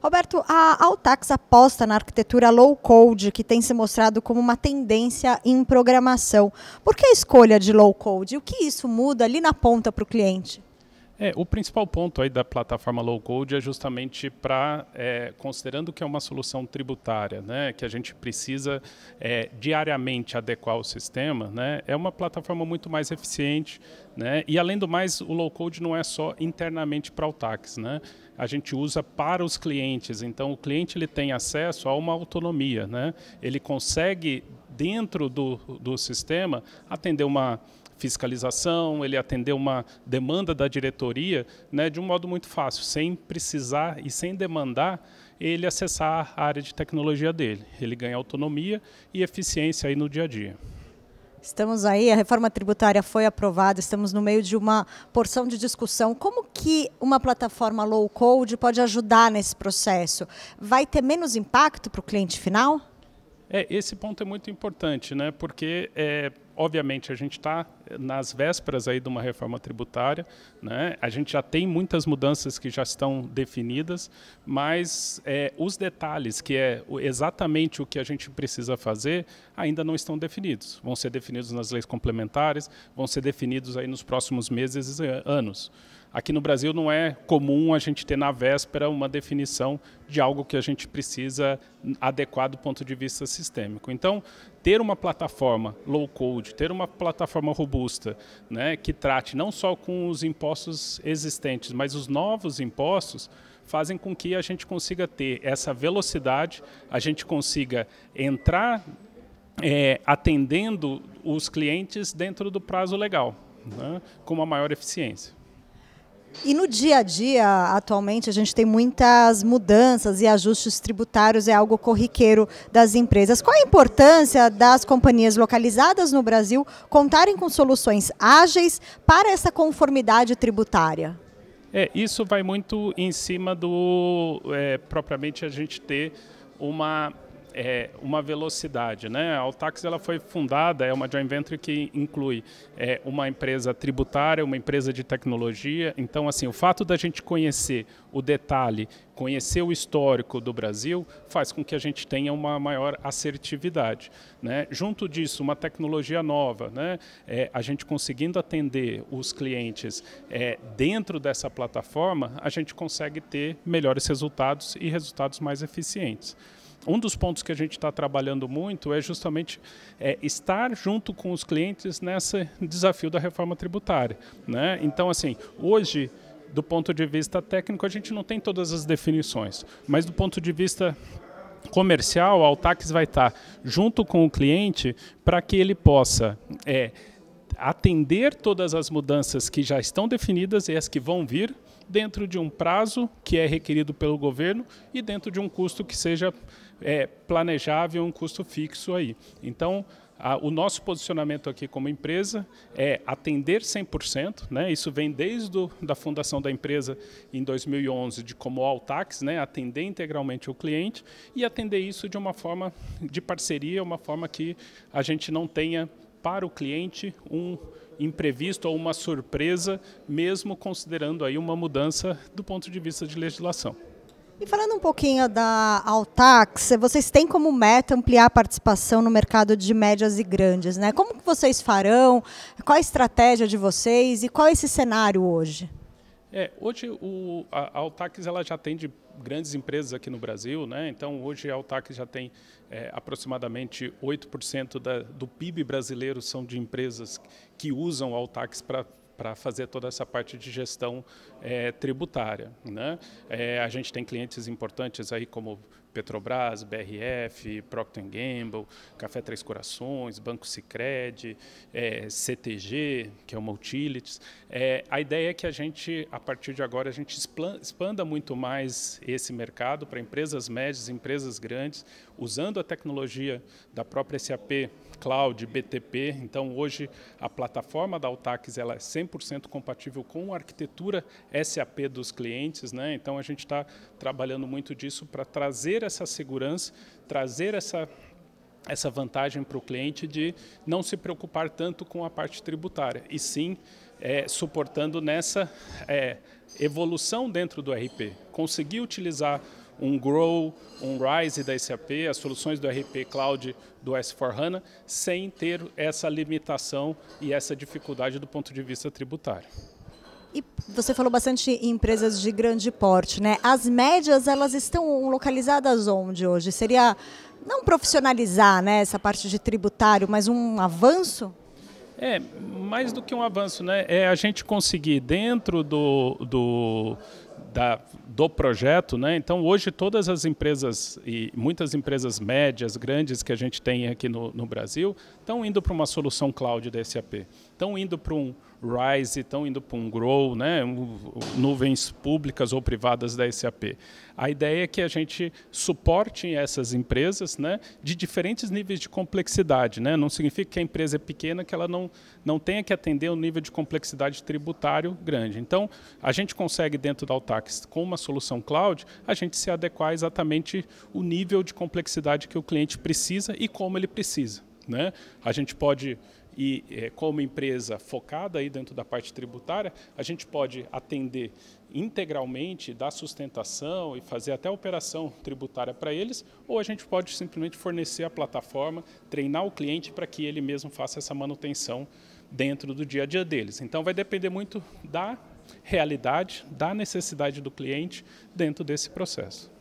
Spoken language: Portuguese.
Roberto, a Altax aposta na arquitetura low code, que tem se mostrado como uma tendência em programação. Por que a escolha de low code? O que isso muda ali na ponta para o cliente? É, o principal ponto aí da plataforma low code é justamente para, é, considerando que é uma solução tributária, né, que a gente precisa é, diariamente adequar o sistema, né, é uma plataforma muito mais eficiente, né, e além do mais, o low code não é só internamente para o tax, né, a gente usa para os clientes, então o cliente ele tem acesso a uma autonomia, né, ele consegue dentro do, do sistema, atender uma fiscalização, ele atender uma demanda da diretoria né, de um modo muito fácil, sem precisar e sem demandar ele acessar a área de tecnologia dele. Ele ganha autonomia e eficiência aí no dia a dia. Estamos aí, a reforma tributária foi aprovada, estamos no meio de uma porção de discussão. Como que uma plataforma low code pode ajudar nesse processo? Vai ter menos impacto para o cliente final? É, esse ponto é muito importante, né? Porque, é, obviamente, a gente está nas vésperas aí de uma reforma tributária, né? A gente já tem muitas mudanças que já estão definidas, mas é, os detalhes, que é exatamente o que a gente precisa fazer, ainda não estão definidos. Vão ser definidos nas leis complementares, vão ser definidos aí nos próximos meses e anos. Aqui no Brasil não é comum a gente ter na véspera uma definição de algo que a gente precisa adequar do ponto de vista sistêmico. Então, ter uma plataforma low code, ter uma plataforma robusta robusta, né, que trate não só com os impostos existentes, mas os novos impostos, fazem com que a gente consiga ter essa velocidade, a gente consiga entrar é, atendendo os clientes dentro do prazo legal, né, com uma maior eficiência. E no dia a dia, atualmente, a gente tem muitas mudanças e ajustes tributários é algo corriqueiro das empresas. Qual a importância das companhias localizadas no Brasil contarem com soluções ágeis para essa conformidade tributária? É, isso vai muito em cima do é, propriamente a gente ter uma é, uma velocidade. Né? A Altax ela foi fundada, é uma joint venture que inclui é, uma empresa tributária, uma empresa de tecnologia. Então, assim, o fato da gente conhecer o detalhe, conhecer o histórico do Brasil, faz com que a gente tenha uma maior assertividade. Né? Junto disso, uma tecnologia nova, né? É, a gente conseguindo atender os clientes é, dentro dessa plataforma, a gente consegue ter melhores resultados e resultados mais eficientes um dos pontos que a gente está trabalhando muito é justamente é, estar junto com os clientes nesse desafio da reforma tributária. Né? Então, assim, hoje do ponto de vista técnico, a gente não tem todas as definições, mas do ponto de vista comercial, a Altax vai estar tá junto com o cliente para que ele possa é, atender todas as mudanças que já estão definidas e as que vão vir dentro de um prazo que é requerido pelo governo e dentro de um custo que seja é, planejável, um custo fixo aí. Então, a, o nosso posicionamento aqui como empresa é atender 100%, né? isso vem desde do, da fundação da empresa em 2011, de como Altax, né? atender integralmente o cliente e atender isso de uma forma de parceria, uma forma que a gente não tenha para o cliente um imprevisto ou uma surpresa, mesmo considerando aí uma mudança do ponto de vista de legislação. E falando um pouquinho da Altax, vocês têm como meta ampliar a participação no mercado de médias e grandes, né? Como que vocês farão? Qual a estratégia de vocês e qual é esse cenário hoje? É, hoje o, a, Altax ela já atende grandes empresas aqui no Brasil, né? Então hoje a Altax já tem é, aproximadamente 8% da, do PIB brasileiro são de empresas que usam a Altax para para fazer toda essa parte de gestão é, tributária. Né? É, a gente tem clientes importantes aí como Petrobras, BRF, Procter Gamble, Café Três Corações, Banco Sicredi, é, CTG, que é uma utilities. É, a ideia é que a gente, a partir de agora, a gente expanda muito mais esse mercado para empresas médias, empresas grandes, usando a tecnologia da própria SAP Cloud, BTP. Então, hoje, a plataforma da Altax ela é 100% compatível com a arquitetura SAP dos clientes. Né? Então, a gente está trabalhando muito disso para trazer essa segurança, trazer essa essa vantagem para o cliente de não se preocupar tanto com a parte tributária, e sim é, suportando nessa é, evolução dentro do RP. Conseguir utilizar um Grow, um Rise da SAP, as soluções do RP Cloud do S4HANA, sem ter essa limitação e essa dificuldade do ponto de vista tributário. E você falou bastante em empresas de grande porte, né? As médias, elas estão localizadas onde hoje? Seria não profissionalizar né, essa parte de tributário, mas um avanço? É, mais do que um avanço, né? É a gente conseguir dentro do, do, da, do projeto, né? Então hoje todas as empresas e muitas empresas médias, grandes que a gente tem aqui no, no Brasil estão indo para uma solução cloud da SAP, estão indo para um Rise, estão indo para um Grow, né, nuvens públicas ou privadas da SAP. A ideia é que a gente suporte essas empresas né, de diferentes níveis de complexidade. Né? Não significa que a empresa é pequena, que ela não, não tenha que atender um nível de complexidade tributário grande. Então, a gente consegue, dentro da Altax, com uma solução cloud, a gente se adequar exatamente o nível de complexidade que o cliente precisa e como ele precisa. Né? A gente pode e é, como empresa focada aí dentro da parte tributária, a gente pode atender integralmente, dar sustentação e fazer até operação tributária para eles, ou a gente pode simplesmente fornecer a plataforma, treinar o cliente para que ele mesmo faça essa manutenção dentro do dia a dia deles. Então vai depender muito da realidade, da necessidade do cliente dentro desse processo.